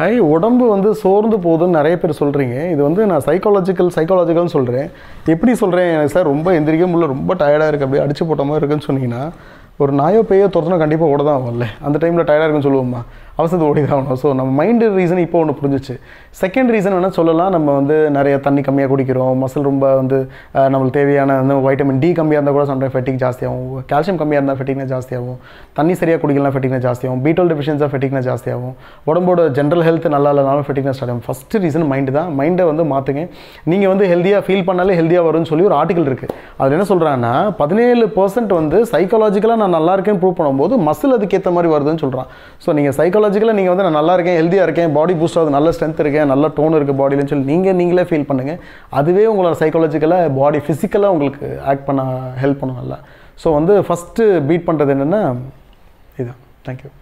high உடம்பு வந்து சோர்ந்து போகுதுன்னு நிறைய பேர் சொல்கிறீங்க இது வந்து நான் சைக்காலஜிக்கல் சைக்காலஜிக்கல்னு சொல்கிறேன் எப்படி சொல்கிறேன் எனக்கு சார் ரொம்ப எந்திரிக்க முடியல ரொம்ப டயர்டாக இருக்குது அப்படியே அடிச்சு போட்ட மாதிரி இருக்குன்னு சொன்னீங்கன்னா ஒரு நாயோ பேயோ துரத்துனா கண்டிப்பாக ஓட தான் ஆகும்ல அந்த டைமில் டயர்டாக இருக்குன்னு சொல்லுவோம்மா அவசரத்து ஓடி தான் ஆகணும் ஸோ நம்ம மைண்டு ரீசன் இப்போ ஒன்று புரிஞ்சிச்சு செகண்ட் ரீசன் வேணால் சொல்லலாம் நம்ம வந்து நிறைய தண்ணி கம்மியாக குடிக்கிறோம் மசில் ரொம்ப வந்து நம்மளுக்கு தேவையான வந்து வைட்டமின் டி கம்மியாக இருந்தால் கூட சம்டைம் ஃபெட்டிங் ஜாஸ்தியாகும் கால்சியம் கம்மியாக இருந்தால் ஃபெட்டிக்னா ஜாஸ்தியாகும் தண்ணி சரியாக குடிக்கலாம் ஃபெட்டிக்னா ஜாஸ்தியாகும் பீட்டோல் டிஃபிஷன்ஸாக ஃபெட்டிக்னா ஜாஸ்தியாகும் உடம்போட ஜென்ரல் ஹெல்த் நல்லா இல்லைனாலும் ஃபெட்டிக்னா ஸ்டார்ட் ஆகும் ஃபஸ்ட்டு ரீசன் மைண்டு தான் மைண்டை வந்து மாற்றுங்க நீங்கள் வந்து ஹெல்த்தியாக ஃபீல் பண்ணாலே ஹெல்த்தியாக வரும்னு சொல்லி ஒரு ஆர்டிக்கல் இருக்குது அதில் என்ன சொல்கிறான்னா பதினேழு பர்சன்ட் வந்து சைக்காலஜிக்கலாக நான் நல்லா இருக்கேன் ப்ரூவ் பண்ணும்போது மசில் அதுக்கேற்ற மாதிரி வருதுன்னு சொல்கிறான் ஸோ நீங்கள் சைக்காலஜிக்கலாக நீங்கள் வந்து நான் நல்லா இருக்கேன் ஹெல்த்தியாக இருக்கேன் பாடி பூஸ்ட் ஆகுது நல்ல ஸ்ட்ரென்த் இருக்கேன் நல்ல டோன் இருக்குது பாடியிலன்னு சொல்லி நீங்கள் நீங்களே ஃபீல் பண்ணுங்கள் அதுவே உங்களோட சைக்காலஜிக்கலாக பாடி ஃபிசிக்கலாக உங்களுக்கு ஆக்ட் பண்ண ஹெல்ப் பண்ணும் நல்லா ஸோ வந்து ஃபஸ்ட்டு பீட் பண்ணுறது என்னென்னா இதுதான் தேங்க்யூ